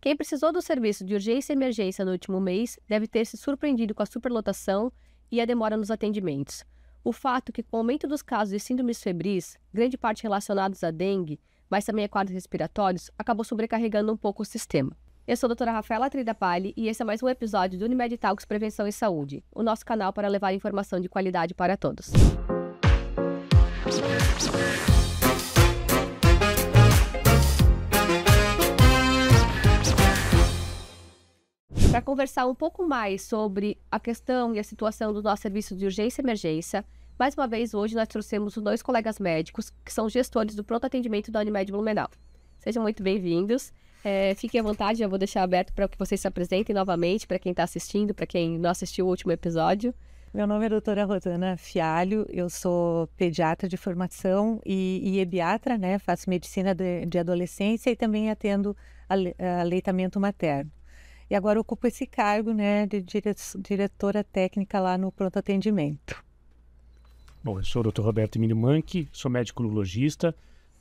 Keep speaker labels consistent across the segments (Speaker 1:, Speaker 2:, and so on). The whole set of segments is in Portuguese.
Speaker 1: Quem precisou do serviço de urgência e emergência no último mês deve ter se surpreendido com a superlotação e a demora nos atendimentos. O fato que, com o aumento dos casos de síndromes febris, grande parte relacionados à dengue, mas também a quadros respiratórios, acabou sobrecarregando um pouco o sistema. Eu sou a doutora Rafaela Pali e esse é mais um episódio do Unimed Talks Prevenção e Saúde, o nosso canal para levar informação de qualidade para todos. para conversar um pouco mais sobre a questão e a situação do nosso serviço de urgência e emergência. Mais uma vez, hoje nós trouxemos dois colegas médicos que são gestores do pronto atendimento da Unimed Blumenau. Sejam muito bem-vindos. É, fiquem à vontade, eu vou deixar aberto para que vocês se apresentem novamente, para quem está assistindo, para quem não assistiu o último episódio. Meu nome é doutora Rosana Fialho, eu sou pediatra de formação
Speaker 2: e, e ebiatra, né? Faço medicina de, de adolescência e também atendo a, a materno. E agora ocupo esse cargo né, de dire diretora técnica lá no pronto atendimento.
Speaker 3: Bom, eu sou o Dr. Roberto Emílio Manque, sou médico urologista,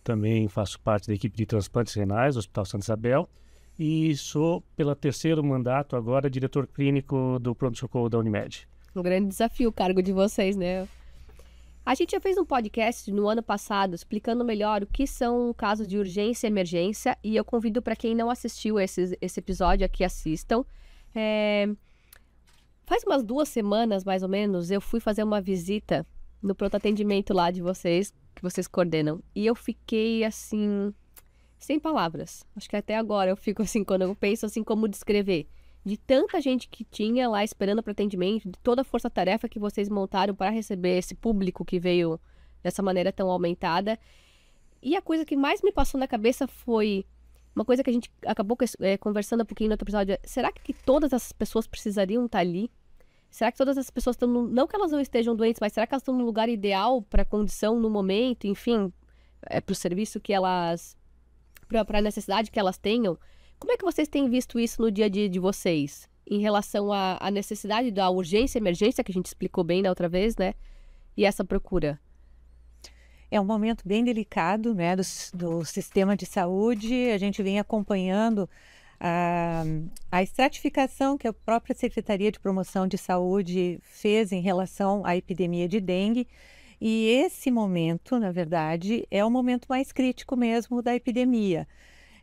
Speaker 3: também faço parte da equipe de transplantes renais do Hospital Santa Isabel e sou, pelo terceiro mandato agora, diretor clínico do pronto-socorro da Unimed.
Speaker 1: Um grande desafio o cargo de vocês, né? A gente já fez um podcast no ano passado explicando melhor o que são casos de urgência e emergência, e eu convido para quem não assistiu esse, esse episódio aqui, assistam. É... Faz umas duas semanas, mais ou menos, eu fui fazer uma visita no pronto atendimento lá de vocês, que vocês coordenam, e eu fiquei assim, sem palavras. Acho que até agora eu fico assim, quando eu penso assim, como descrever de tanta gente que tinha lá esperando para atendimento, de toda a força-tarefa que vocês montaram para receber esse público que veio dessa maneira tão aumentada. E a coisa que mais me passou na cabeça foi uma coisa que a gente acabou é, conversando um pouquinho no outro episódio. É, será que todas essas pessoas precisariam estar tá ali? Será que todas essas pessoas estão. No, não que elas não estejam doentes, mas será que elas estão no lugar ideal para a condição, no momento, enfim, é, para o serviço que elas. para a necessidade que elas tenham? Como é que vocês têm visto isso no dia a dia de vocês? Em relação à, à necessidade da urgência, emergência, que a gente explicou bem da outra vez, né? E essa procura? É um momento
Speaker 2: bem delicado né, do, do sistema de saúde. A gente vem acompanhando a, ah, a, estratificação que a própria Secretaria de Promoção de Saúde fez em relação à epidemia de dengue. E esse momento, na verdade, é o momento mais crítico mesmo da epidemia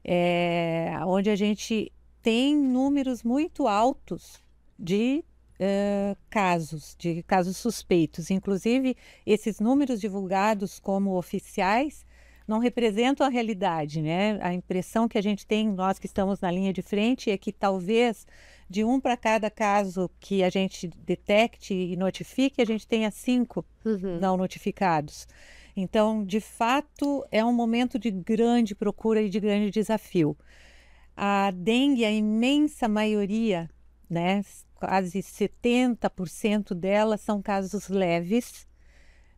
Speaker 2: é, onde a gente tem números muito altos de uh, casos, de casos suspeitos. Inclusive, esses números divulgados como oficiais não representam a realidade, né? A impressão que a gente tem, nós que estamos na linha de frente, é que talvez de um para cada caso que a gente detecte e notifique, a gente tenha cinco uhum. não notificados. Então, de fato, é um momento de grande procura e de grande desafio. A dengue, a imensa maioria, né, quase 70% delas são casos leves,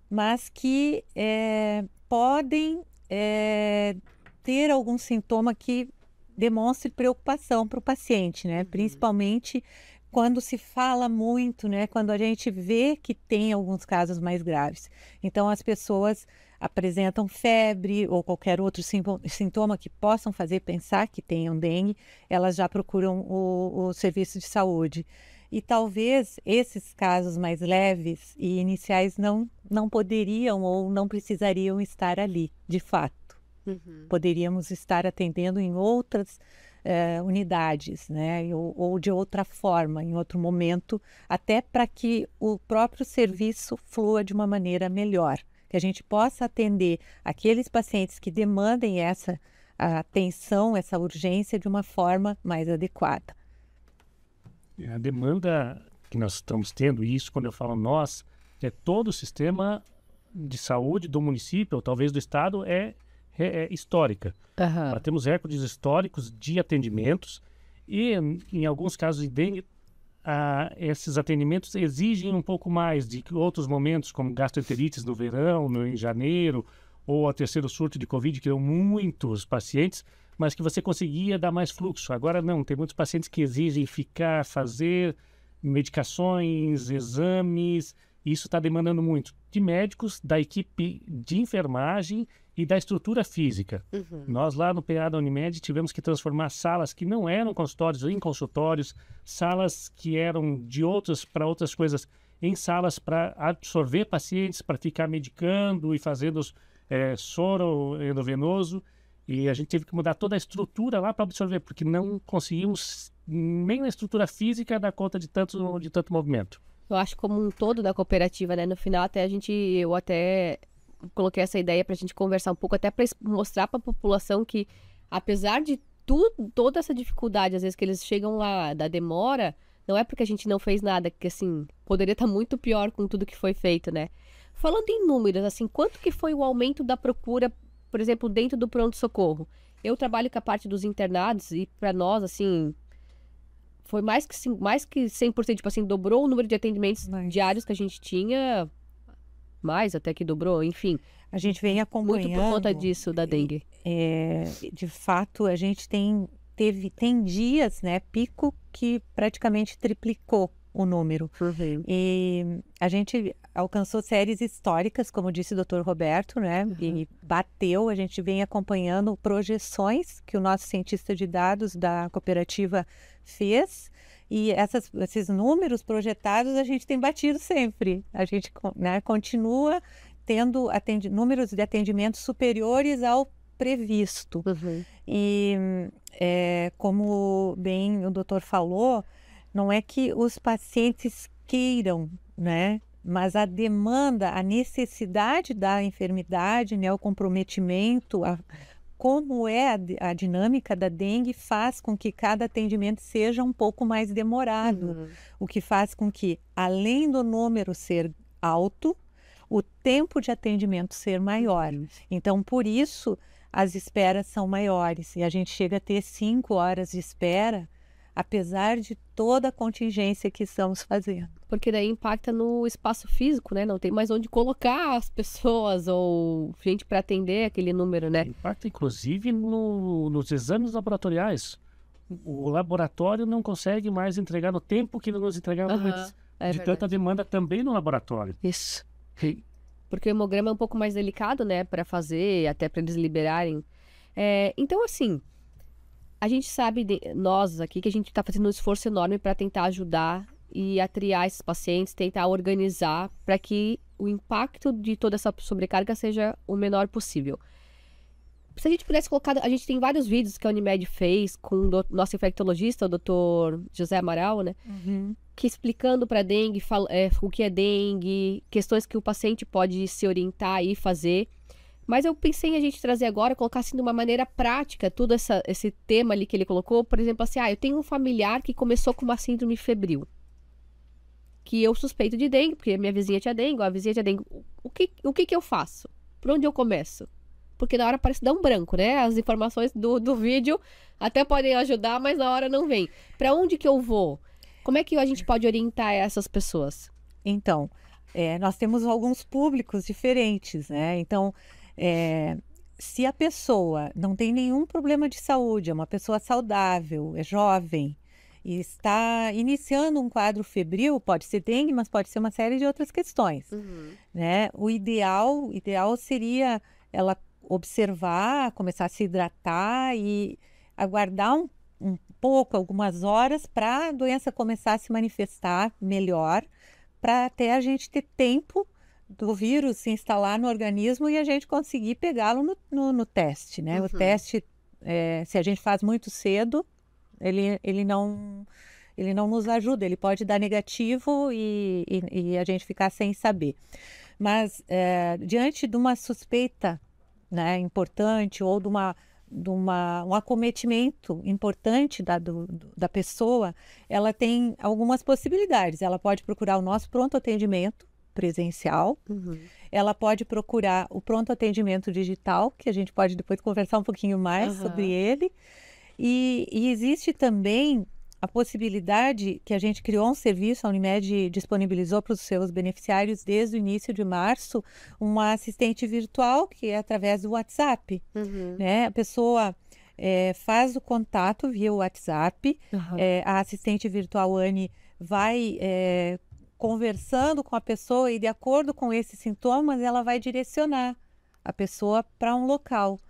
Speaker 2: mas que é, podem é, ter algum sintoma que demonstre preocupação para o paciente, né? Uhum. Principalmente quando se fala muito, né? Quando a gente vê que tem alguns casos mais graves. Então as pessoas apresentam febre ou qualquer outro sintoma que possam fazer pensar que tenham dengue, elas já procuram o, o serviço de saúde. E talvez esses casos mais leves e iniciais não, não poderiam ou não precisariam estar ali, de fato. Uhum. Poderíamos estar atendendo em outras é, unidades, né? Ou, ou, de outra forma, em outro momento, até para que o próprio serviço flua de uma maneira melhor, que a gente possa atender aqueles pacientes que demandem essa atenção, essa urgência de uma forma mais adequada.
Speaker 3: A demanda que nós estamos tendo, isso quando eu falo nós, é todo o sistema de saúde do município, ou talvez do estado, é é, é, histórica. Uhum. Batemos recordes históricos de atendimentos e, em alguns casos, de, a, ah, esses atendimentos exigem um pouco mais de outros momentos, como gastroenterites no verão, no, em janeiro, ou a terceiro surto de Covid, que deu muitos pacientes, mas que você conseguia dar mais fluxo. Agora não, tem muitos pacientes que exigem ficar, fazer medicações, exames, isso está demandando muito de médicos, da equipe de enfermagem e da estrutura física. Uhum. Nós lá no PA da Unimed tivemos que transformar salas que não eram consultórios em consultórios, salas que eram de outras para outras coisas, em salas para absorver pacientes, para ficar medicando e fazendo é, soro endovenoso. E a gente teve que mudar toda a estrutura lá para absorver, porque não conseguimos nem na estrutura física dar conta de tanto, de tanto movimento
Speaker 1: eu acho como um todo da cooperativa, né? No final até a gente, eu até coloquei essa ideia para a gente conversar um pouco, até para mostrar para a população que apesar de tudo, toda essa dificuldade, às vezes que eles chegam lá da demora, não é porque a gente não fez nada, que assim, poderia estar tá muito pior com tudo que foi feito, né? Falando em números, assim, quanto que foi o aumento da procura, por exemplo, dentro do pronto-socorro? Eu trabalho com a parte dos internados e para nós, assim, foi mais que, mais que 100%, tipo assim, dobrou o número de atendimentos nice. diários que a gente tinha, mais até que dobrou, enfim. A gente vem acompanhando. Muito por conta disso, da dengue. É, de fato, a gente tem, teve, tem
Speaker 2: dias, né, pico que praticamente triplicou o número. Uhum. E a gente alcançou séries históricas, como disse o doutor Roberto, né? Uhum. E bateu, a gente vem acompanhando projeções que o nosso cientista de dados da cooperativa fez. E essas, esses números projetados a gente tem batido sempre. A gente né, continua tendo atendi, números de atendimento superiores ao previsto. Uhum. E é, como bem o doutor falou, não é que os pacientes queiram, né? Mas a demanda, a necessidade da enfermidade, né, o comprometimento, a, como é a, a, dinâmica da dengue faz com que cada atendimento seja um pouco mais demorado, uhum. o que faz com que, além do número ser alto, o tempo de atendimento ser maior. Uhum. Então, por isso, as esperas são maiores e a gente chega a ter cinco horas de
Speaker 1: espera apesar de toda a contingência que estamos fazendo. Porque daí impacta no espaço físico, né? Não tem mais onde colocar as pessoas ou gente para atender aquele número, né? Impacta,
Speaker 3: inclusive, no, nos exames laboratoriais. O laboratório não consegue mais entregar no tempo que nos entregava uhum, antes. É de tanta demanda também no laboratório. Isso. E...
Speaker 1: Porque o hemograma é um pouco mais delicado, né? Para fazer, até para eles liberarem. É, então, assim, a gente sabe, de, nós aqui, que a gente está fazendo um esforço enorme para tentar ajudar e atriar esses pacientes, tentar organizar para que o impacto de toda essa sobrecarga seja o menor possível. Se a gente pudesse colocar, a gente tem vários vídeos que a Unimed fez com o nosso infectologista, o doutor José Amaral, né? Uhum. Que explicando para dengue fal é, o que é dengue, questões que o paciente pode se orientar e fazer. Mas eu pensei em a gente trazer agora, colocar assim de uma maneira prática todo essa, esse tema ali que ele colocou. Por exemplo, assim, ah, eu tenho um familiar que começou com uma síndrome febril. Que eu suspeito de dengue, porque minha vizinha tinha dengue, a vizinha tinha dengue. O que, o que, que eu faço? Por onde eu começo? Porque na hora parece dar um branco, né? As informações do, do vídeo até podem ajudar, mas na hora não vem. Para onde que eu vou? Como é que a gente pode orientar essas pessoas? Então, é, nós temos alguns públicos diferentes, né? Então, é,
Speaker 2: se a pessoa não tem nenhum problema de saúde, é uma pessoa saudável, é jovem e está iniciando um quadro febril, pode ser dengue, mas pode ser uma série de outras questões. Uhum. Né? O ideal, ideal seria ela observar, começar a se hidratar e aguardar um, um pouco, algumas horas, para a doença começar a se manifestar melhor, para até a gente ter tempo do vírus se instalar no organismo e a gente conseguir pegá-lo no, no, no, teste, né? Uhum. O teste, é, se a gente faz muito cedo, ele, ele não ele não nos ajuda, ele pode dar negativo e, e, e a gente ficar sem saber. Mas é, diante de uma suspeita né, importante ou de, uma, de uma, um acometimento importante da, do, da pessoa, ela tem algumas possibilidades. Ela pode procurar o nosso pronto atendimento, presencial. Uhum. Ela pode procurar o pronto atendimento digital, que a gente pode depois conversar um pouquinho mais uhum. sobre ele. E, e, existe também a possibilidade que a gente criou um serviço, a Unimed disponibilizou para os seus beneficiários desde o início de março, uma assistente virtual que é através do WhatsApp. Uhum. Né? A pessoa é, faz o contato via WhatsApp, é, a assistente virtual Anne vai é, conversando com a pessoa e de acordo com esses sintomas, ela vai direcionar a pessoa para um local.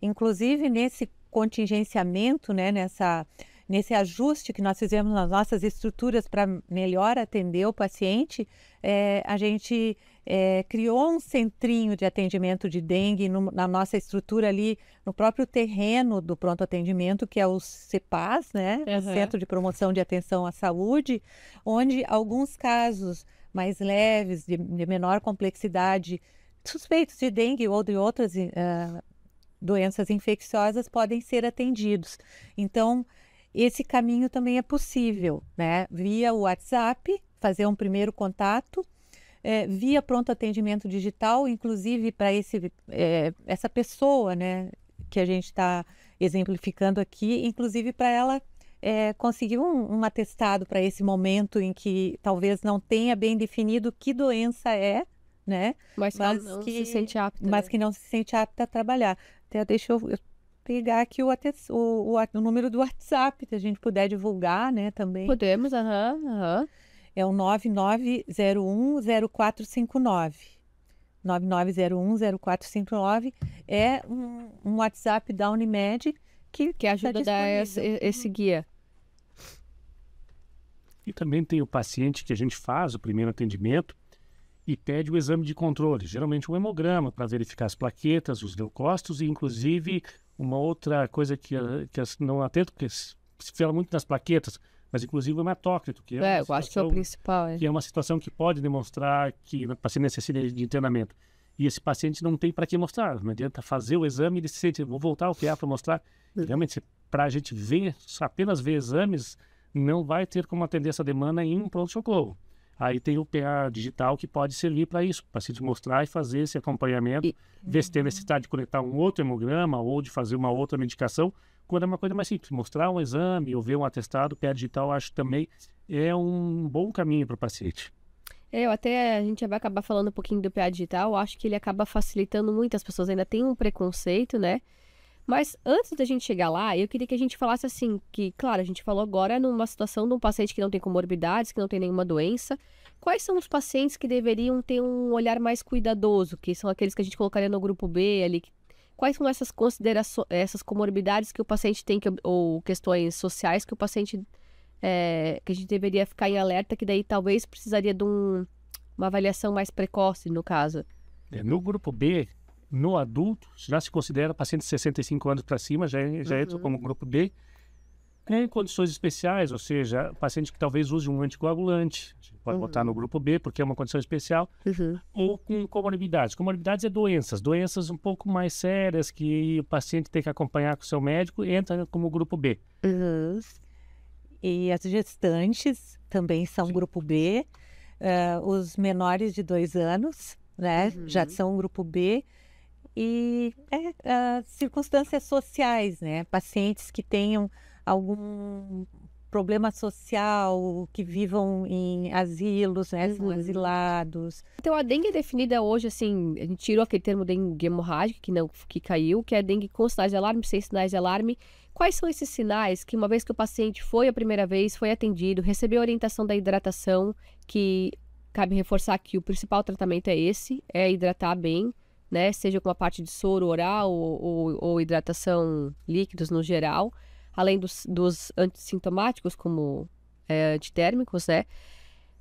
Speaker 2: Inclusive nesse contingenciamento, né, nessa nesse ajuste que nós fizemos nas nossas estruturas para melhor atender o paciente, é, a gente é, criou um centrinho de atendimento de dengue no, na nossa estrutura ali, no próprio terreno do pronto atendimento, que é o CEPAS, né? Uhum. Centro de Promoção de Atenção à Saúde, onde alguns casos mais leves, de, de menor complexidade, suspeitos de dengue ou de outras uh, doenças infecciosas podem ser atendidos. Então, esse caminho também é possível, né? Via o WhatsApp, fazer um primeiro contato é, via pronto atendimento digital, inclusive para é, essa pessoa né, que a gente está exemplificando aqui, inclusive para ela é, conseguir um, um atestado para esse momento em que talvez não tenha bem definido que doença é, né? Mas, mas não que, se sente apta. Mas né? que não se sente apta a trabalhar. Até então, deixa eu, eu pegar aqui o, o, o, o, número do WhatsApp, se a gente puder divulgar, né, também. Podemos, aham, uhum, aham é o 99010459. 99010459 é um, um, WhatsApp da Unimed que, que tá ajuda a dar esse, esse uhum. guia.
Speaker 3: E também tem o paciente que a gente faz o primeiro atendimento e pede o exame de controle, geralmente um hemograma para verificar as plaquetas, os leucócitos e, inclusive, uma outra coisa que, eh, que não atento, porque se fala muito nas plaquetas, mas inclusive o hematócrito, que é, é eu acho que é o
Speaker 1: principal. É. Que
Speaker 3: é uma situação que pode demonstrar que o né, paciente necessita de internamento. E esse paciente não tem para que mostrar, não adianta fazer o exame e ele se sente, vou voltar ao PA para mostrar. É. Realmente, para a gente ver, apenas ver exames, não vai ter como atender essa demanda em um pronto-socorro. Aí tem o PA digital que pode servir para isso, para se mostrar e fazer esse acompanhamento, e... ver se tem necessidade de conectar um outro hemograma ou de fazer uma outra medicação quando é uma coisa mais simples. Mostrar um exame ou ver um atestado, pé digital, acho também é um bom caminho para o paciente.
Speaker 1: É, eu até a gente vai acabar falando um pouquinho do PA digital, acho que ele acaba facilitando muito, as pessoas ainda têm um preconceito, né? Mas antes da gente chegar lá, eu queria que a gente falasse assim, que, claro, a gente falou agora numa situação de um paciente que não tem comorbidades, que não tem nenhuma doença. Quais são os pacientes que deveriam ter um olhar mais cuidadoso, que são aqueles que a gente colocaria no grupo B ali, que quais são essas considerações, essas comorbidades que o paciente tem, que, ou questões sociais que o paciente é, que a gente deveria ficar em alerta, que daí talvez precisaria de um, uma avaliação mais precoce, no caso.
Speaker 3: É, no grupo B, no adulto, já se considera paciente de 65 anos para cima, já, é, já uhum. entra como grupo B. É, em condições especiais, ou seja, paciente que talvez use um anticoagulante, pode uhum. botar no uhum. grupo B, porque é uma condição especial, uhum. ou com comorbidades. Comorbidades é doenças, doenças um pouco mais sérias que o paciente tem que acompanhar com o seu médico, entra como grupo B. Uhum.
Speaker 2: E as gestantes também são Sim. grupo B, uh, os menores de dois anos, né, uhum. já são grupo B e é, uh, circunstâncias sociais, né? Pacientes que tenham algum problema social, que vivam em asilos, né? uhum.
Speaker 1: asilados. Então a dengue é definida hoje assim, a gente tirou aquele termo dengue hemorrágica que não que caiu, que é dengue com sinais de alarme, sem sinais de alarme. Quais são esses sinais que uma vez que o paciente foi a primeira vez, foi atendido, recebeu orientação da hidratação, que cabe reforçar que o principal tratamento é esse, é hidratar bem, né? Seja com a parte de soro oral ou, ou, ou hidratação líquidos no geral além dos, dos antissintomáticos, como é, antitérmicos, né?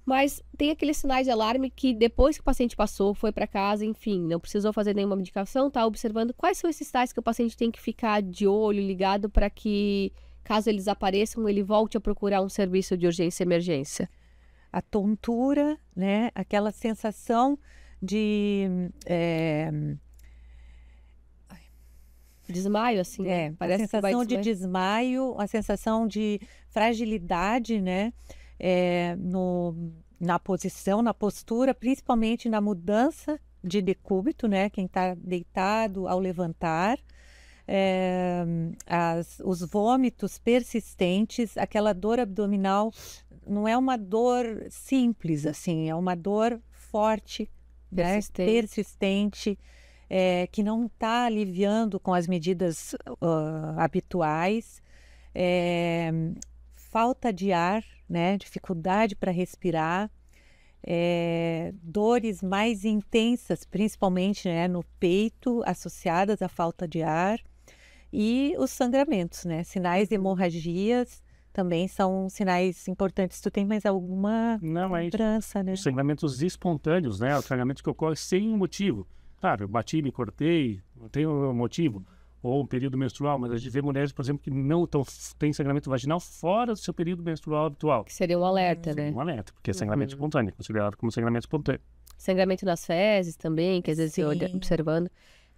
Speaker 1: Mas tem aqueles sinais de alarme que depois que o paciente passou, foi para casa, enfim, não precisou fazer nenhuma medicação, tá observando quais são esses sinais que o paciente tem que ficar de olho, ligado, para que, caso eles apareçam, ele volte a procurar um serviço de urgência e emergência. A tontura, né?
Speaker 2: Aquela sensação de. É Desmaio, assim. Né? É, parece a sensação de desmaio, a sensação de fragilidade, né? É, no, na posição, na postura, principalmente na mudança de decúbito, né? Quem está deitado ao levantar. É, as, os vômitos persistentes, aquela dor abdominal não é uma dor simples, assim, é uma dor forte, persistente. Né? persistente é, que não está aliviando com as medidas uh, habituais, é, falta de ar, né, dificuldade para respirar, é, dores mais intensas, principalmente né, no peito, associadas à falta de ar, e os sangramentos, né, sinais de hemorragias também são sinais importantes. Tu tem mais alguma Não, é lembrança, né?
Speaker 3: Sangramentos espontâneos, né? Os sangramentos que ocorrem sem motivo. Tá, eu bati, me cortei, não tem um motivo. Ou um período menstrual, mas a gente vê mulheres, por exemplo, que não tão, têm sangramento vaginal fora do seu período menstrual habitual. Que
Speaker 1: seria um alerta, seria né? Um alerta,
Speaker 3: porque é sangramento uhum. espontâneo, é considerado como sangramento espontâneo.
Speaker 1: Sangramento nas fezes também, que às vezes Sim. você observando.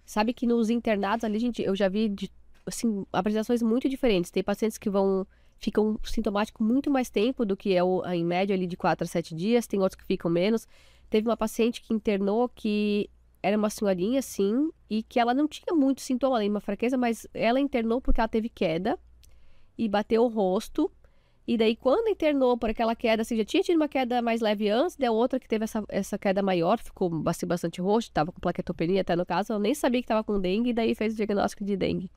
Speaker 1: Sabe que nos internados ali, gente, eu já vi de, assim, apresentações muito diferentes. Tem pacientes que vão ficam sintomáticos muito mais tempo do que é o, em média ali de 4 a 7 dias, tem outros que ficam menos. Teve uma paciente que internou que era uma senhorinha, sim, e que ela não tinha muito sintoma, nenhuma fraqueza, mas ela internou porque ela teve queda e bateu o rosto. E daí, quando internou por aquela queda, assim, já tinha tido uma queda mais leve antes, deu outra que teve essa, essa queda maior, ficou assim, bastante roxo, estava com plaquetopenia até no caso, eu nem sabia que estava com dengue, e daí fez o diagnóstico de dengue.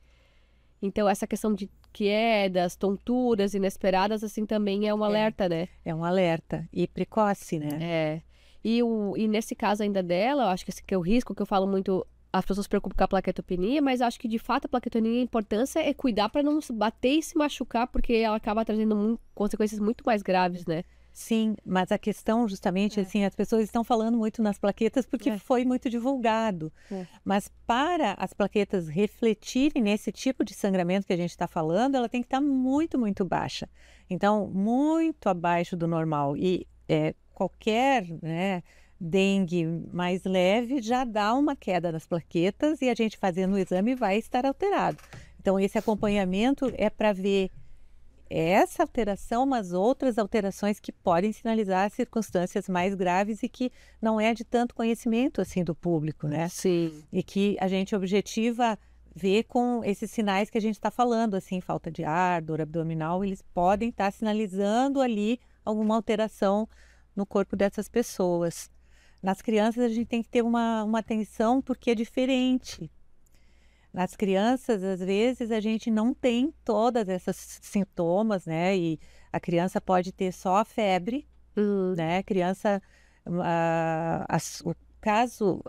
Speaker 1: Então, essa questão de quedas, tonturas inesperadas, assim, também é um é. alerta, é, né? É um alerta. E precoce, né? É. E, o, e nesse caso ainda dela, eu acho que, esse, que é o risco que eu falo muito as pessoas se preocupam com a plaquetopenia, mas acho que de fato a plaquetopenia a é importância é cuidar para não se bater e se machucar, porque ela acaba trazendo consequências muito mais graves, né? Sim, mas a questão justamente é. assim, as pessoas
Speaker 2: estão falando muito nas plaquetas porque é. foi muito divulgado. É. Mas para as plaquetas refletirem nesse tipo de sangramento que a gente está falando, ela tem que estar tá muito, muito baixa. Então, muito abaixo do normal. E é, qualquer né, dengue mais leve já dá uma queda nas plaquetas e a gente fazendo o exame vai estar alterado. Então, esse acompanhamento é para ver essa alteração, mas outras alterações que podem sinalizar circunstâncias mais graves e que não é de tanto conhecimento assim do público, né? Sim. E que a gente objetiva ver com esses sinais que a gente está falando, assim, falta de ar, dor abdominal, eles podem estar tá sinalizando ali alguma alteração no corpo dessas pessoas. Nas crianças, a gente tem que ter uma, uma atenção porque é diferente. Nas crianças, às vezes, a gente não tem todas essas sintomas, né? E a criança pode ter só a febre, uhum. né? A criança, a, o caso,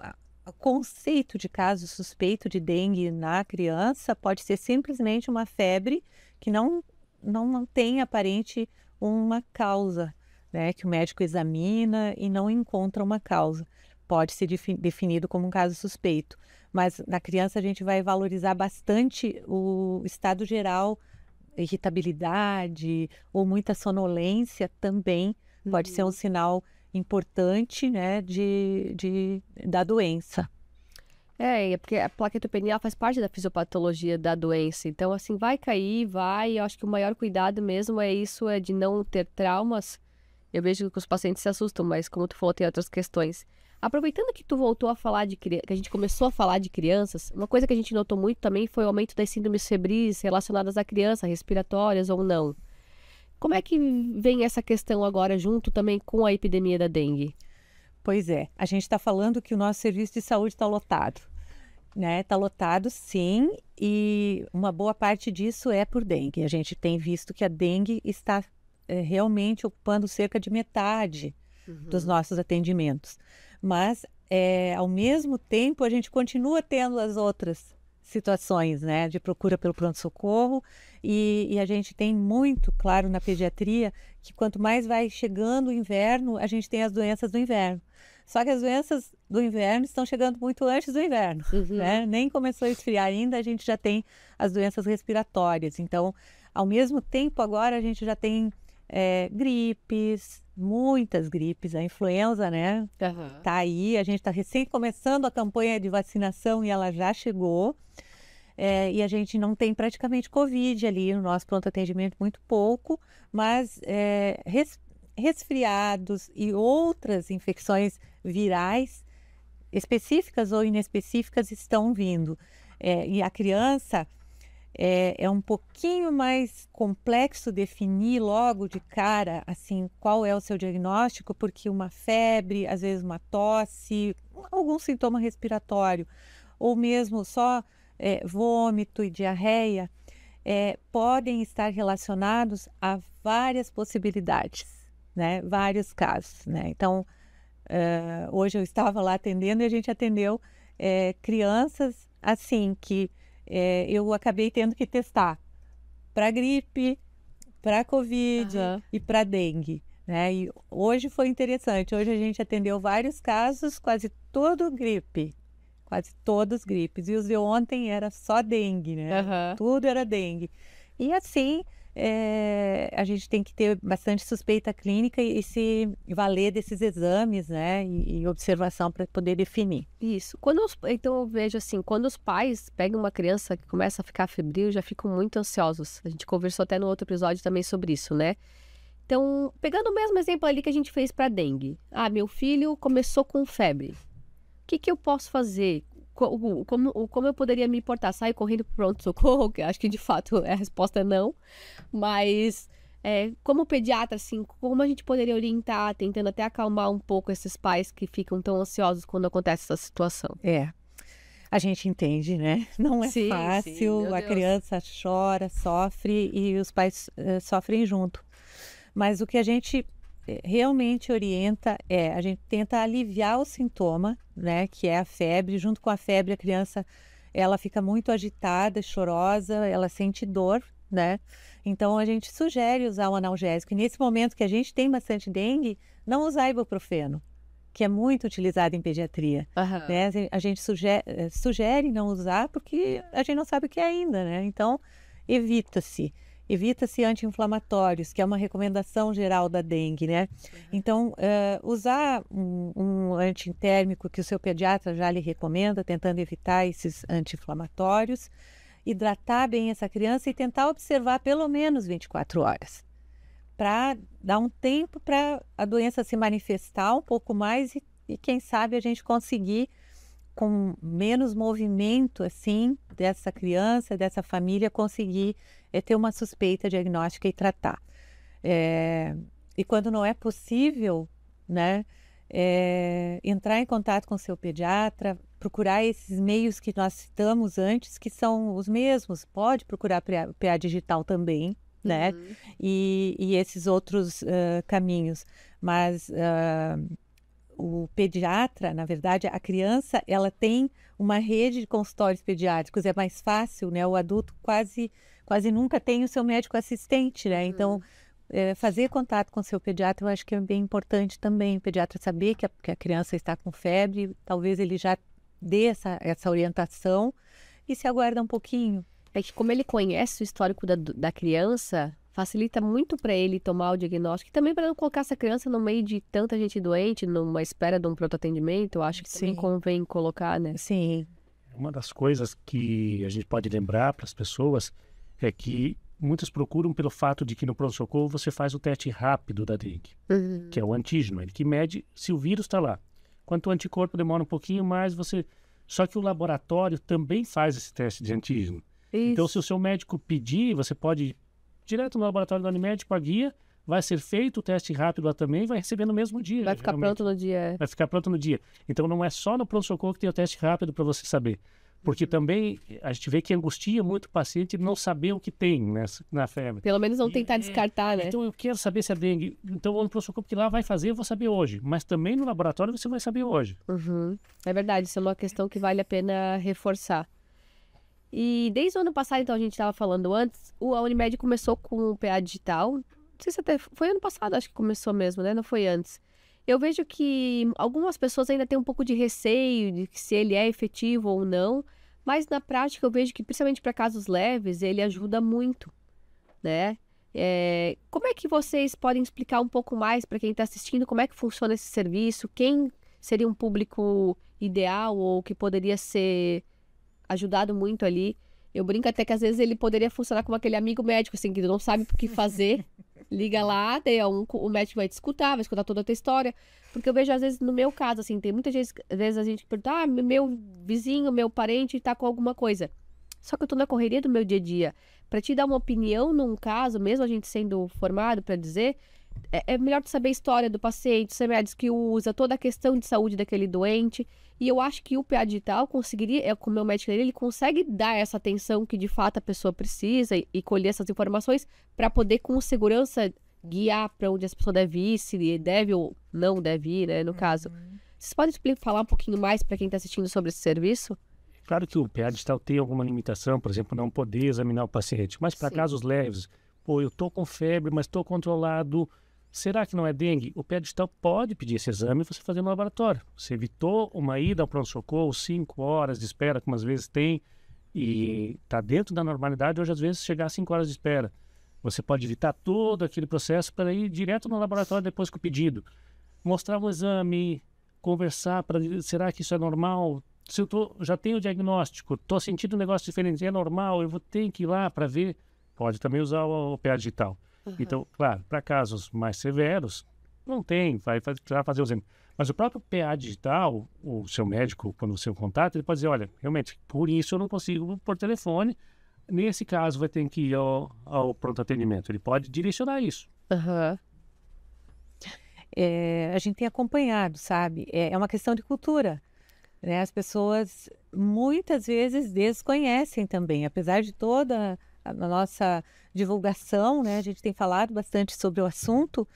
Speaker 2: o conceito de caso suspeito de dengue na criança pode ser simplesmente uma febre que não, não, não tem aparente uma causa, né, que o médico examina e não encontra uma causa. Pode ser definido como um caso suspeito. Mas na criança a gente vai valorizar bastante o estado geral, irritabilidade ou muita sonolência também uhum. pode ser um uhum. sinal importante
Speaker 1: né, de, de, da doença. É, é porque a plaquetopenia faz parte da fisiopatologia da doença. Então, assim, vai cair, vai. Eu acho que o maior cuidado mesmo é isso, é de não ter traumas eu vejo que os pacientes se assustam, mas como tu falou, tem outras questões. Aproveitando que tu voltou a falar de que a gente começou a falar de crianças, uma coisa que a gente notou muito também foi o aumento das síndromes febris relacionadas à criança, respiratórias ou não. Como é que vem essa questão agora junto também com a epidemia da dengue?
Speaker 2: Pois é, a gente está falando que o nosso serviço de saúde está lotado. Né, Está lotado sim, e uma boa parte disso é por dengue. A gente tem visto que a dengue está é, realmente ocupando cerca de metade uhum. dos nossos atendimentos. Mas, é, ao mesmo tempo, a gente continua tendo as outras situações né, de procura pelo pronto-socorro e, e, a gente tem muito claro na pediatria que quanto mais vai chegando o inverno, a gente tem as doenças do inverno. Só que as doenças do inverno estão chegando muito antes do inverno, uhum. né? Nem começou a esfriar ainda, a gente já tem as doenças respiratórias. Então, ao mesmo tempo, agora a gente já tem é, gripes, muitas gripes, a influenza, né? Uhum. Tá aí, a gente está recém começando a campanha de vacinação e ela já chegou. É, e a gente não tem praticamente Covid ali no nosso pronto atendimento, muito pouco, mas é, res, resfriados e outras infecções virais, específicas ou inespecíficas, estão vindo. É, e a criança é, é um pouquinho mais complexo definir logo de cara assim qual é o seu diagnóstico, porque uma febre, às vezes uma tosse, algum sintoma respiratório, ou mesmo só é, vômito e diarreia, é, podem estar relacionados a várias possibilidades, né? vários casos. Né? Então, uh, hoje eu estava lá atendendo e a gente atendeu é, crianças assim que é, eu acabei tendo que testar para gripe, para Covid uhum. e para dengue. Né? E hoje foi interessante. Hoje a gente atendeu vários casos, quase todo gripe. Quase todos gripes. E os de ontem era só dengue, né? Uhum. Tudo era dengue. E assim, é, a gente tem que ter bastante suspeita clínica e, e se valer desses exames, né, e,
Speaker 1: e observação para poder definir. Isso. Quando os, então eu vejo assim, quando os pais pegam uma criança que começa a ficar febril, já ficam muito ansiosos. A gente conversou até no outro episódio também sobre isso, né? Então, pegando o mesmo exemplo ali que a gente fez para dengue. Ah, meu filho começou com febre. O que, que eu posso fazer? como, como, eu poderia me importar? Sair correndo pro pronto-socorro, que acho que de fato é a resposta é não. Mas é, como pediatra, assim, como a gente poderia orientar, tentando até acalmar um pouco esses pais que ficam tão ansiosos quando acontece essa situação?
Speaker 2: É. A gente entende, né? Não é sim, fácil, sim, a Deus. criança chora, sofre e os pais uh, sofrem junto. Mas o que a gente é, realmente orienta é a gente tenta aliviar o sintoma, né, que é a febre. Junto com a febre, a criança ela fica muito agitada, chorosa, ela sente dor, né? Então a gente sugere usar o analgésico. E nesse momento que a gente tem bastante dengue, não usar ibuprofeno, que é muito utilizado em pediatria. Uhum. Né? Assim, a gente sugere, eh, sugere não usar porque a gente não sabe o que é ainda, né? Então evita-se evita-se anti-inflamatórios, que é uma recomendação geral da dengue, né? Uhum. Então, uh, usar um, um antitérmico que o seu pediatra já lhe recomenda, tentando evitar esses anti-inflamatórios, hidratar bem essa criança e tentar observar pelo menos 24 horas, para dar um tempo para a doença se manifestar um pouco mais e, e quem sabe a gente conseguir com menos movimento assim dessa criança, dessa família conseguir é ter uma suspeita diagnóstica e tratar. É, e quando não é possível, né, é, entrar em contato com seu pediatra, procurar esses meios que nós citamos antes, que são os mesmos. Pode procurar PA digital também, né? Uhum. E, e, esses outros uh, caminhos. Mas uh, o pediatra, na verdade, a criança, ela tem uma rede de consultórios pediátricos, é mais fácil, né? O adulto quase, quase nunca tem o seu médico assistente, né? Então, hum. é, fazer contato com o seu pediatra eu acho que é bem importante também. O pediatra saber que a, que a criança está com febre, talvez ele já dê essa, essa orientação e se
Speaker 1: aguarda um pouquinho. É que como ele conhece o histórico da, da criança, facilita muito para ele tomar o diagnóstico e também para não colocar essa criança no meio de tanta gente doente, numa espera de um pronto atendimento, eu acho que Sim. convém colocar, né? Sim.
Speaker 3: Uma das coisas que a gente pode lembrar para as pessoas é que muitas procuram pelo fato de que no pronto-socorro você faz o teste rápido da dengue, uhum. que é o antígeno, ele que mede se o vírus está lá. Quanto o anticorpo demora um pouquinho mais, você. Só que o laboratório também faz esse teste de antígeno. Isso. Então, se o seu médico pedir, você pode direto no laboratório do Animédico com a guia, vai ser feito o teste rápido lá também, vai receber no mesmo dia. Vai ficar geralmente. pronto no dia. É. Vai ficar pronto no dia. Então não é só no pronto-socorro que tem o teste rápido para você saber. Porque também a gente vê que angustia muito o paciente não saber o que tem nessa na febre.
Speaker 1: Pelo menos não tentar é, descartar, né? Então
Speaker 3: eu quero saber se é dengue. Então vou no pronto-socorro que lá vai fazer, eu vou saber hoje. Mas também no laboratório você vai
Speaker 1: saber hoje. Uhum. É verdade, isso é uma questão que vale a pena reforçar. E desde o ano passado, então a gente estava falando antes, a Unimed começou com o PA digital. Não sei se até foi ano passado, acho que começou mesmo, né? Não foi antes. Eu vejo que algumas pessoas ainda têm um pouco de receio de se ele é efetivo ou não, mas na prática eu vejo que, principalmente para casos leves, ele ajuda muito, né? É, como é que vocês podem explicar um pouco mais para quem está assistindo como é que funciona esse serviço? Quem seria um público ideal ou que poderia ser ajudado muito ali. Eu brinco até que às vezes ele poderia funcionar como aquele amigo médico, assim, que não sabe o que fazer. Liga lá, daí é um, o médico vai te escutar, vai escutar toda a tua história. Porque eu vejo, às vezes, no meu caso, assim, tem muitas vezes, vezes a gente pergunta, ah, meu vizinho, meu parente tá com alguma coisa. Só que eu tô na correria do meu dia a dia. Pra te dar uma opinião num caso, mesmo a gente sendo formado para dizer, é, é melhor saber a história do paciente, os remédios que usa, toda a questão de saúde daquele doente. E eu acho que o PA digital conseguiria, é, com o meu médico ele consegue dar essa atenção que de fato a pessoa precisa e, colher essas informações para poder com segurança guiar para onde a pessoa deve ir, se deve ou não deve ir, né, no caso. Uhum. Vocês podem falar um pouquinho mais para quem está assistindo sobre esse serviço?
Speaker 3: Claro que o PA digital tem alguma limitação, por exemplo, não poder examinar o paciente, mas para casos leves, pô, eu tô com febre, mas estou controlado. Será que não é dengue? O pé digital pode pedir esse exame e você fazer no laboratório. Você evitou uma ida ao pronto-socorro, cinco horas de espera, como às vezes tem, e está dentro da normalidade, hoje às vezes chegar a cinco horas de espera. Você pode evitar todo aquele processo para ir direto no laboratório depois com o pedido. Mostrar o exame, conversar para será que isso é normal? Se eu tô, já tenho o diagnóstico, estou sentindo um negócio diferente, é normal, eu vou ter que ir lá para ver pode também usar o, o PA digital. Uhum. Então, claro, para casos mais severos, não tem, vai precisar fazer o exame. Mas o próprio PA digital, o seu médico, quando você o contata, ele pode dizer, olha, realmente, por isso eu não consigo por telefone. Nesse caso, vai ter que ir ao, ao pronto atendimento. Ele pode direcionar isso.
Speaker 2: Uhum. É, a gente tem acompanhado, sabe? É, é uma questão de cultura. Né? As pessoas muitas vezes desconhecem também, apesar de toda na nossa divulgação, né? A gente tem falado bastante sobre o assunto.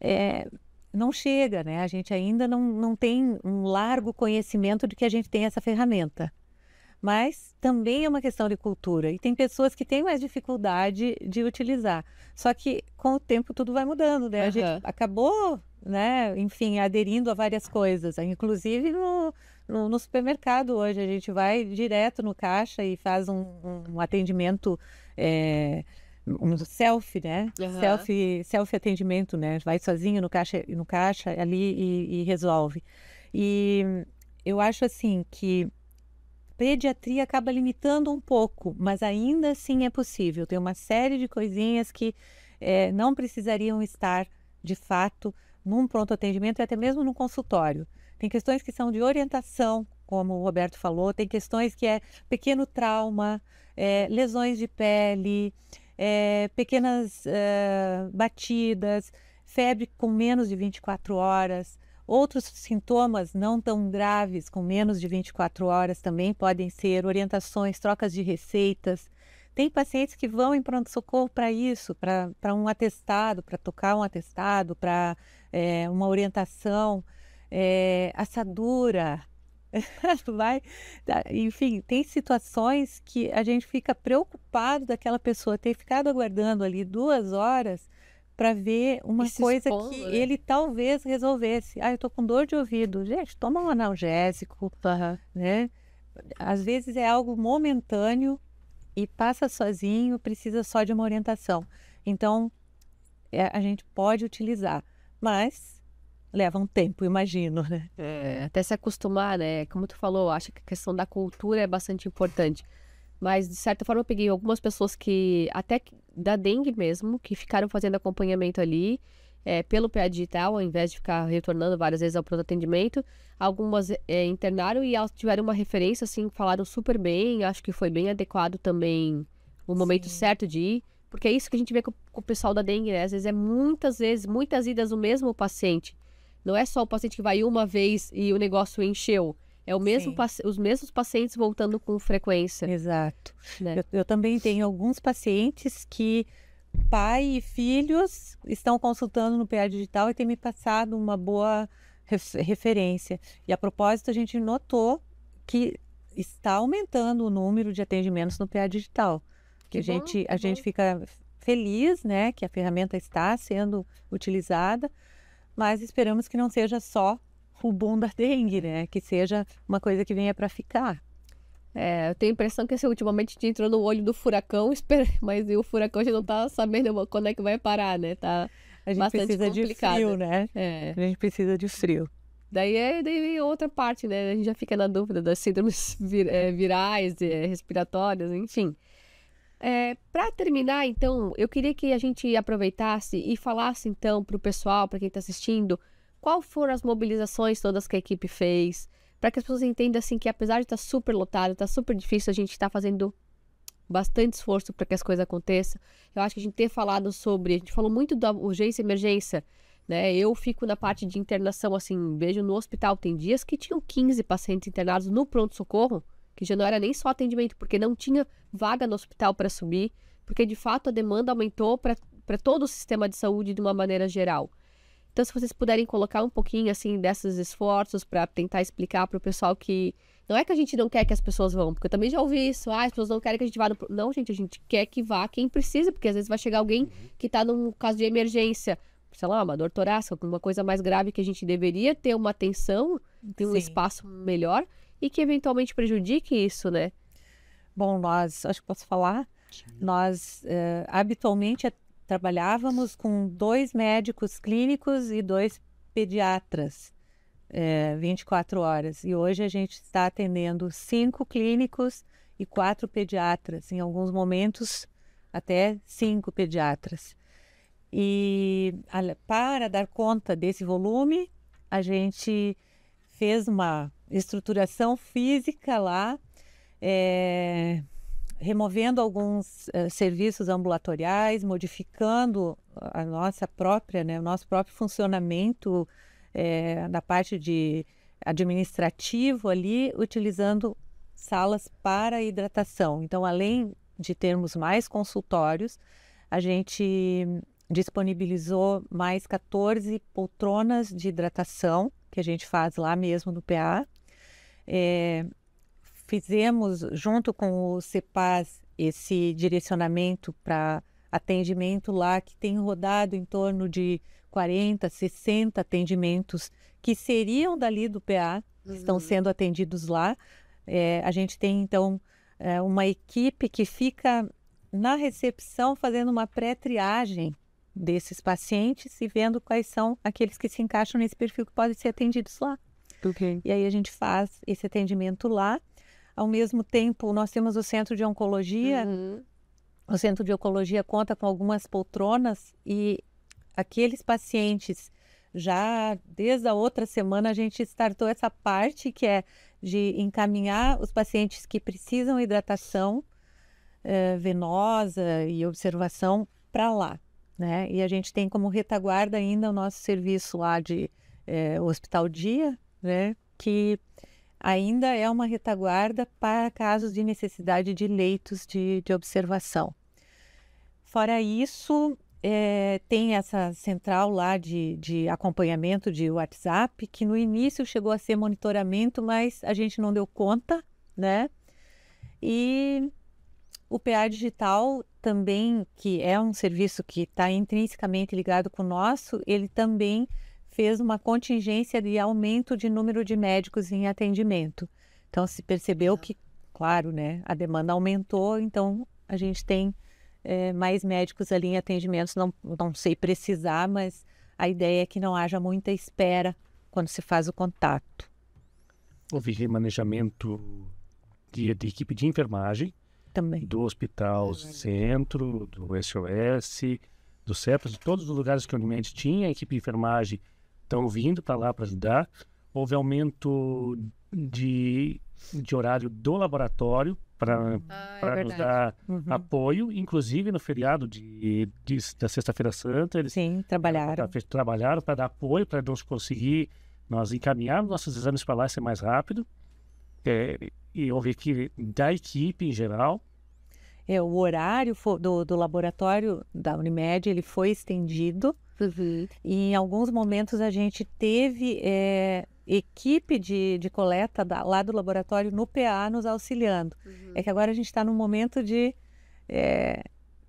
Speaker 2: É, não chega, né? A gente ainda não, não tem um largo conhecimento de que a gente tem essa ferramenta. Mas também é uma questão de cultura. E tem pessoas que têm mais dificuldade de utilizar. Só que com o tempo tudo vai mudando, né? Uhum. A gente acabou, né? Enfim, aderindo a várias coisas, inclusive no, no, no, supermercado hoje, a gente vai direto no caixa e faz um, um atendimento. É, um selfie, né? Uhum. Selfie, selfie atendimento, né? Vai sozinho no caixa, no caixa ali e, e resolve. E eu acho assim que pediatria acaba limitando um pouco, mas ainda assim é possível. Tem uma série de coisinhas que é, não precisariam estar de fato num pronto atendimento e até mesmo no consultório. Tem questões que são de orientação, como o Roberto falou, tem questões que é pequeno trauma, é, lesões de pele, é, pequenas é, batidas, febre com menos de 24 horas. Outros sintomas não tão graves, com menos de 24 horas, também podem ser orientações, trocas de receitas. Tem pacientes que vão em pronto-socorro para isso, para um atestado, para tocar um atestado, para eh, uma orientação é, assadura, vai, enfim, tem situações que a gente fica preocupado daquela pessoa ter ficado aguardando ali duas horas para ver uma Esse coisa esposo, que né? ele talvez resolvesse. Ah, eu tô com dor de ouvido. Gente, toma um analgésico, uhum. né? Às vezes é algo momentâneo e passa sozinho, precisa só de uma orientação. Então,
Speaker 1: é, a gente pode utilizar, mas leva um tempo, imagino, né? É, até se acostumar, né? Como tu falou, acho que a questão da cultura é bastante importante. Mas, de certa forma, eu peguei algumas pessoas que, até da dengue mesmo, que ficaram fazendo acompanhamento ali, é, pelo PA digital, ao invés de ficar retornando várias vezes ao pronto atendimento. Algumas é, internaram e elas tiveram uma referência, assim, falaram super bem. Acho que foi bem adequado também o momento Sim. certo de ir. Porque é isso que a gente vê com, com o pessoal da dengue, né? Às vezes é muitas vezes, muitas idas o mesmo paciente. Não é só o paciente que vai uma vez e o negócio encheu. É o mesmo os mesmos pacientes voltando com frequência. Exato. Né? Eu, eu, também tenho alguns pacientes que pai e filhos
Speaker 2: estão consultando no PA Digital e tem me passado uma boa referência. E a propósito, a gente notou que está aumentando o número de atendimentos no PA Digital. Que, que a gente, a bom. gente fica feliz, né, que a ferramenta está sendo utilizada, mas esperamos que não seja só o bom da
Speaker 1: dengue, né? Que seja uma coisa que venha para ficar. É, eu tenho a impressão que esse ultimamente a tá entrou no olho do furacão, mas o furacão a gente não tá sabendo quando é que vai parar, né? Tá a gente precisa complicado. de frio, né? É. A gente
Speaker 2: precisa de frio.
Speaker 1: Daí é daí outra parte, né? A gente já fica na dúvida das síndromes vir, é, virais, é, respiratórias, enfim. É, para terminar, então, eu queria que a gente aproveitasse e falasse, então, para o pessoal, para quem está assistindo, qual foram as mobilizações todas que a equipe fez, para que as pessoas entendam, assim, que apesar de estar tá super lotado, está super difícil, a gente está fazendo bastante esforço para que as coisas aconteçam. Eu acho que a gente ter falado sobre, a gente falou muito da urgência e emergência, né? Eu fico na parte de internação, assim, vejo no hospital, tem dias que tinham 15 pacientes internados no pronto-socorro, que já não era nem só atendimento, porque não tinha vaga no hospital para subir porque de fato a demanda aumentou para todo o sistema de saúde de uma maneira geral. Então, se vocês puderem colocar um pouquinho assim desses esforços para tentar explicar para o pessoal que não é que a gente não quer que as pessoas vão, porque eu também já ouvi isso, ah, as pessoas não querem que a gente vá no... Não, gente, a gente quer que vá quem precisa, porque às vezes vai chegar alguém uhum. que está num caso de emergência, sei lá, uma dor torácica, alguma coisa mais grave que a gente deveria ter uma atenção, ter um Sim. espaço melhor, e que eventualmente prejudique isso, né? Bom,
Speaker 2: nós, acho que posso falar, Sim. nós eh, habitualmente é, trabalhávamos com dois médicos clínicos e dois pediatras é, eh, 24 horas. E hoje a gente está atendendo cinco clínicos e quatro pediatras, em alguns momentos até cinco pediatras. E para dar conta desse volume, a gente fez uma estruturação física lá, é, removendo alguns é, serviços ambulatoriais, modificando a nossa própria, né, o nosso próprio funcionamento é, da parte de administrativo ali, utilizando salas para hidratação. Então, além de termos mais consultórios, a gente disponibilizou mais 14 poltronas de hidratação que a gente faz lá mesmo no PA é, fizemos, junto com o CEPAS, esse direcionamento para atendimento lá, que tem rodado em torno de 40, 60 atendimentos que seriam dali do PA, uhum. estão sendo atendidos lá. É, a gente tem, então, é, uma equipe que fica na recepção fazendo uma pré-triagem desses pacientes e vendo quais são aqueles que se encaixam nesse perfil que podem ser atendidos lá. Okay. E aí a gente faz esse atendimento lá. Ao mesmo tempo, nós temos o centro de oncologia. Uhum. O centro de oncologia conta com algumas poltronas e aqueles pacientes já desde a outra semana a gente startou essa parte que é de encaminhar os pacientes que precisam hidratação eh, venosa e observação para lá, né? E a gente tem como retaguarda ainda o nosso serviço lá de eh, hospital dia, né? que ainda é uma retaguarda para casos de necessidade de leitos de, de observação. Fora isso, é, tem essa central lá de, de acompanhamento de WhatsApp, que no início chegou a ser monitoramento, mas a gente não deu conta, né? E o PA Digital também, que é um serviço que está intrinsecamente ligado com o nosso, ele também fez uma contingência de aumento de número de médicos em atendimento. Então, se percebeu que, claro, né, a demanda aumentou, então a gente tem é, mais médicos ali em atendimentos, não, não sei precisar, mas a ideia é que não haja muita espera quando se faz o contato.
Speaker 3: Houve remanejamento de, de equipe de enfermagem. Também. Do hospital centro, do SOS, do CEPAS, de todos os lugares que o Unimed tinha, a equipe de enfermagem estão vindo para lá para ajudar. Houve aumento de, de horário do laboratório para ah, é nos dar uhum. apoio, inclusive no feriado de, de da Sexta-feira Santa. Eles Sim, trabalharam. Tá, pra, trabalharam para dar apoio, para nós conseguir nós encaminharmos nossos exames para lá ser mais rápido. É, e houve que da equipe em geral.
Speaker 2: É, o horário do, do laboratório da Unimed ele foi estendido Uhum. E em alguns momentos a gente teve é, equipe de, de coleta da, lá do laboratório no PA nos auxiliando. Uhum. É que agora a gente está num momento de é,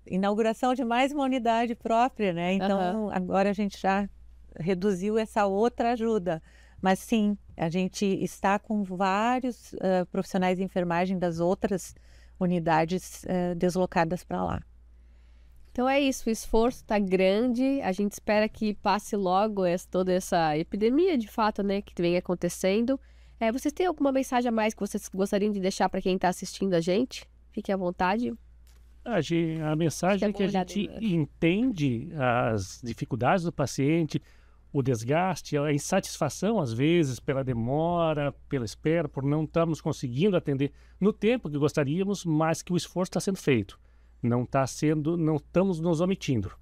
Speaker 2: inauguração de mais uma unidade própria, né? Então uhum. agora a gente já reduziu essa outra ajuda. Mas sim, a gente está com vários uh, profissionais de enfermagem das outras unidades uh, deslocadas para lá.
Speaker 1: Então é isso, o esforço está grande, a gente espera que passe logo essa, toda essa epidemia de fato, né, que vem acontecendo. É, vocês têm alguma mensagem a mais que vocês gostariam de deixar para quem está assistindo a gente? Fique à vontade.
Speaker 3: A, ah, a mensagem é que a gente entende as dificuldades do paciente, o desgaste, a insatisfação, às vezes, pela demora, pela espera, por não estarmos conseguindo atender no tempo que gostaríamos, mas que o esforço está sendo feito. Não está sendo, não estamos nos omitindo.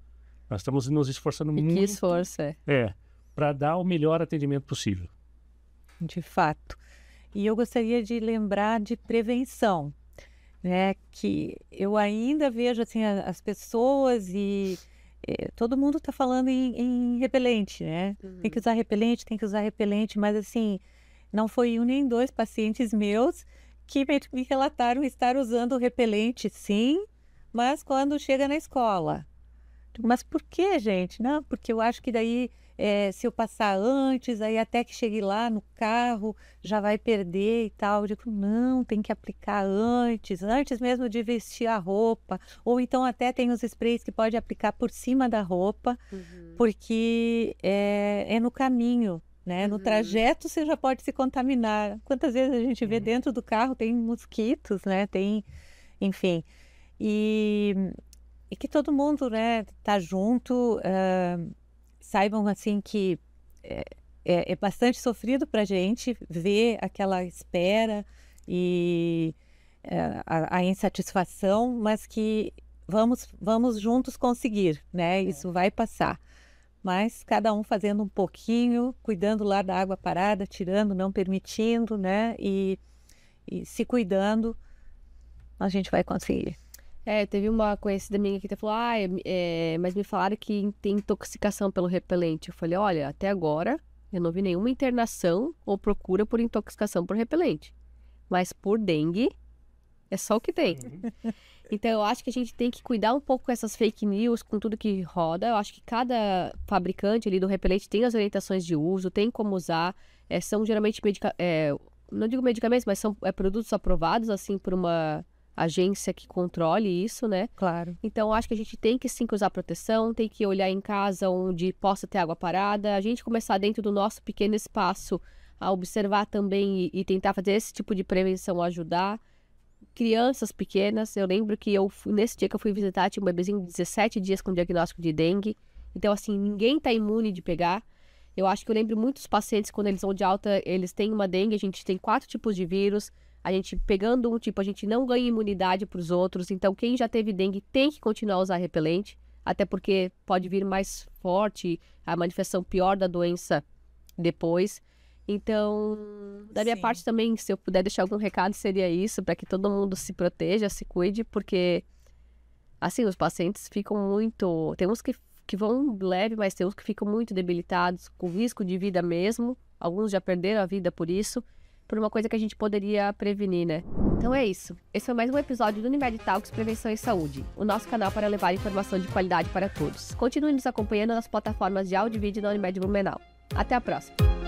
Speaker 3: Nós estamos nos esforçando
Speaker 2: e muito. Que
Speaker 1: esforço é?
Speaker 3: É, para dar o melhor atendimento possível.
Speaker 1: De
Speaker 2: fato. E eu gostaria de lembrar de prevenção, né? Que eu ainda vejo assim as pessoas e eh, todo mundo está falando em, em, repelente, né? Uhum. Tem que usar repelente, tem que usar repelente, mas assim não foi um nem dois pacientes meus que me relataram estar usando repelente, sim, mas quando chega na escola. Mas por que, gente? Não, porque eu acho que daí, é, se eu passar antes, aí até que chegue lá no carro, já vai perder e tal. Eu digo, não, tem que aplicar antes, antes mesmo de vestir a roupa. Ou então até tem os sprays que pode aplicar por cima da roupa, uhum. porque é, é no caminho, né? No uhum. trajeto você já pode se contaminar. Quantas vezes a gente vê uhum. dentro do carro tem mosquitos, né? Tem, enfim e, e que todo mundo, né, tá junto, uh, saibam assim que é, é, é bastante sofrido para gente ver aquela espera e uh, a, a, insatisfação, mas que vamos vamos juntos conseguir, né? É. Isso vai passar. Mas cada um fazendo um pouquinho, cuidando lá da água parada, tirando, não permitindo, né? E, e se cuidando, a gente vai conseguir.
Speaker 1: É, teve uma conhecida minha que até falou, ah, é, mas me falaram que tem intoxicação pelo repelente. Eu falei, olha, até agora eu não vi nenhuma internação ou procura por intoxicação por repelente. Mas por dengue, é só o que tem. Então eu acho que a gente tem que cuidar um pouco com essas fake news, com tudo que roda. Eu acho que cada fabricante ali do repelente tem as orientações de uso, tem como usar. É, são geralmente, medicamentos, é, não digo medicamentos, mas são é, produtos aprovados, assim, por uma agência que controle isso, né? Claro. Então acho que a gente tem que sim que usar proteção, tem que olhar em casa onde possa ter água parada, a gente começar dentro do nosso pequeno espaço a observar também e, e tentar fazer esse tipo de prevenção ajudar crianças pequenas. Eu lembro que eu nesse dia que eu fui visitar tinha um bebezinho de 17 dias com diagnóstico de dengue. Então assim, ninguém está imune de pegar. Eu acho que eu lembro muitos pacientes quando eles vão de alta, eles têm uma dengue, a gente tem quatro tipos de vírus. A gente pegando um tipo, a gente não ganha imunidade para os outros. Então, quem já teve dengue tem que continuar a usar repelente, até porque pode vir mais forte a manifestação pior da doença depois. Então, da minha Sim. parte também, se eu puder deixar algum recado, seria isso, para que todo mundo se proteja, se cuide, porque assim, os pacientes ficam muito, tem uns que que vão leve, mas tem uns que ficam muito debilitados, com risco de vida mesmo. Alguns já perderam a vida por isso por uma coisa que a gente poderia prevenir, né? Então é isso. Esse foi mais um episódio do Unimed Talks Prevenção e Saúde, o nosso canal para levar informação de qualidade para todos. Continue nos acompanhando nas plataformas de áudio e vídeo da Unimed Blumenau. Até a próxima!